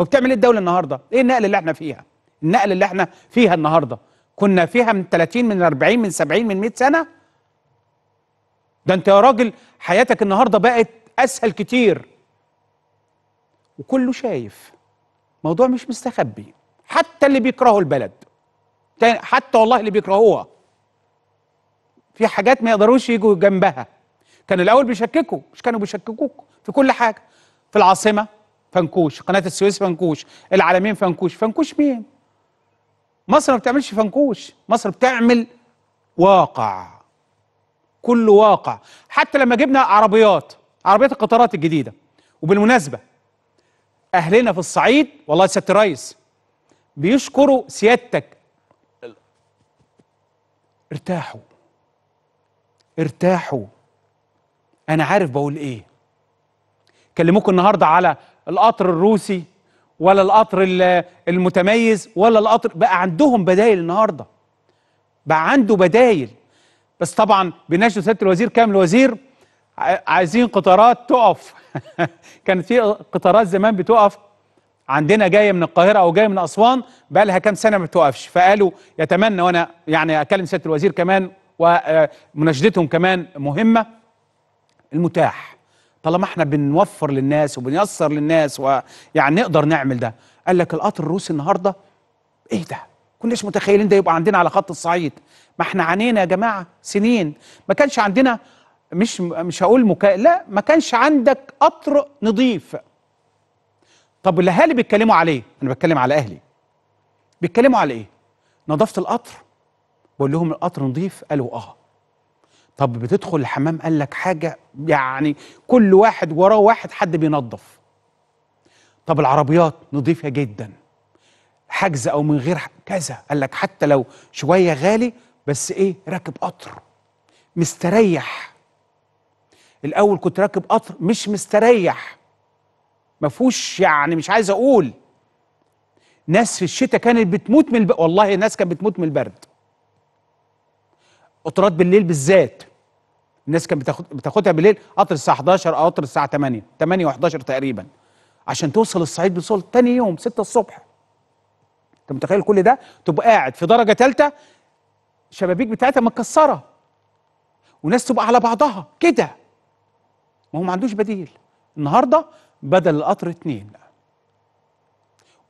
وبتعمل ايه الدوله النهارده؟ ايه النقله اللي احنا فيها؟ النقله اللي احنا فيها النهارده كنا فيها من 30 من 40 من 70 من 100 سنه ده انت يا راجل حياتك النهارده بقت اسهل كتير وكله شايف موضوع مش مستخبي حتى اللي بيكرهوا البلد حتى والله اللي بيكرهوها في حاجات ما يقدروش يجوا جنبها كان الاول بيشككوا مش كانوا بيشككوك في كل حاجه في العاصمه فنكوش قناه السويس فنكوش العالمين فنكوش فنكوش مين مصر ما بتعملش فنكوش مصر بتعمل واقع كل واقع حتى لما جبنا عربيات عربيات القطارات الجديده وبالمناسبه اهلنا في الصعيد والله سياده الريس بيشكروا سيادتك ارتاحوا ارتاحوا انا عارف بقول ايه كلموكم النهارده على القطر الروسي ولا القطر المتميز ولا القطر بقى عندهم بدايل النهارده بقى عنده بدايل بس طبعا بنشر سياده الوزير كامل الوزير عايزين قطارات تقف كانت في قطارات زمان بتقف عندنا جايه من القاهره او جايه من اسوان بقى لها كام سنه ما بتوقفش فقالوا يتمنى وانا يعني اكلم سياده الوزير كمان ومناشدتهم آه، كمان مهمه المتاح طالما احنا بنوفر للناس وبنيسر للناس ويعني نقدر نعمل ده قال لك القطر الروسي النهارده ايه ده كناش متخيلين ده يبقى عندنا على خط الصعيد ما احنا عانينا يا جماعه سنين ما كانش عندنا مش مش هقول مكا... لا ما كانش عندك قطر نظيف طب الاهالي بيتكلموا عليه انا بتكلم على اهلي بيتكلموا على ايه نظافه القطر بقول لهم القطر نظيف قالوا اه طب بتدخل الحمام قال لك حاجه يعني كل واحد وراه واحد حد بينظف طب العربيات نظيفه جدا حجز او من غير كذا قال لك حتى لو شويه غالي بس ايه راكب قطر مستريح الاول كنت راكب قطر مش مستريح ما فيهوش يعني مش عايز اقول ناس في الشتاء كانت بتموت من الب... والله الناس كانت بتموت من البرد قطرات بالليل بالذات الناس كانت بتاخدها بالليل قطر الساعه 11 او قطر الساعه 8 8 و11 تقريبا عشان توصل الصعيد بسهوله تاني يوم 6 الصبح انت متخيل كل ده تبقى قاعد في درجه ثالثه الشبابيك بتاعتها متكسره وناس تبقى على بعضها كده ما هو ما عندوش بديل النهارده بدل القطر اتنين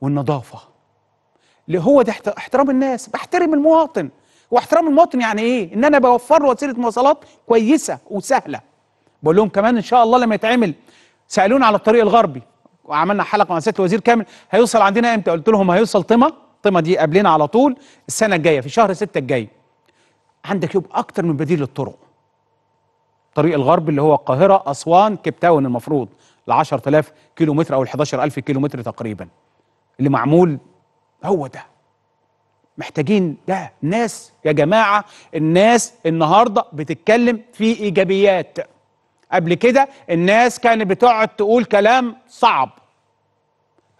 والنظافه اللي هو ده احترام الناس بحترم المواطن واحترام المواطن يعني ايه ان انا بوفر له وسيله مواصلات كويسه وسهله بقول لهم كمان ان شاء الله لما يتعمل سالوني على الطريق الغربي وعملنا حلقه مع سياده الوزير كامل هيوصل عندنا امتى قلت لهم هيوصل طمه طمه دي قبلنا على طول السنه الجايه في شهر 6 الجاي عندك يبقى اكتر من بديل للطرق طريق الغرب اللي هو القاهره اسوان كيب تاون المفروض ال 10000 كيلو متر او ال 11000 كيلو متر تقريبا اللي معمول هو ده محتاجين ده ناس يا جماعة الناس النهاردة بتتكلم في إيجابيات قبل كده الناس كانت بتقعد تقول كلام صعب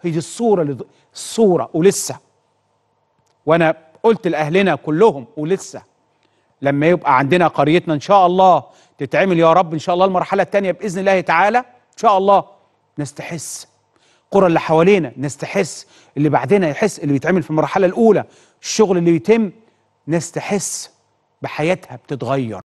هي دي الصورة الصورة ولسه وأنا قلت لأهلنا كلهم ولسه لما يبقى عندنا قريتنا إن شاء الله تتعمل يا رب إن شاء الله المرحلة الثانية بإذن الله تعالى إن شاء الله نستحس تحس القرى اللي حوالينا الناس تحس اللي بعدنا يحس اللي بيتعمل في المرحله الاولى الشغل اللي بيتم ناس تحس بحياتها بتتغير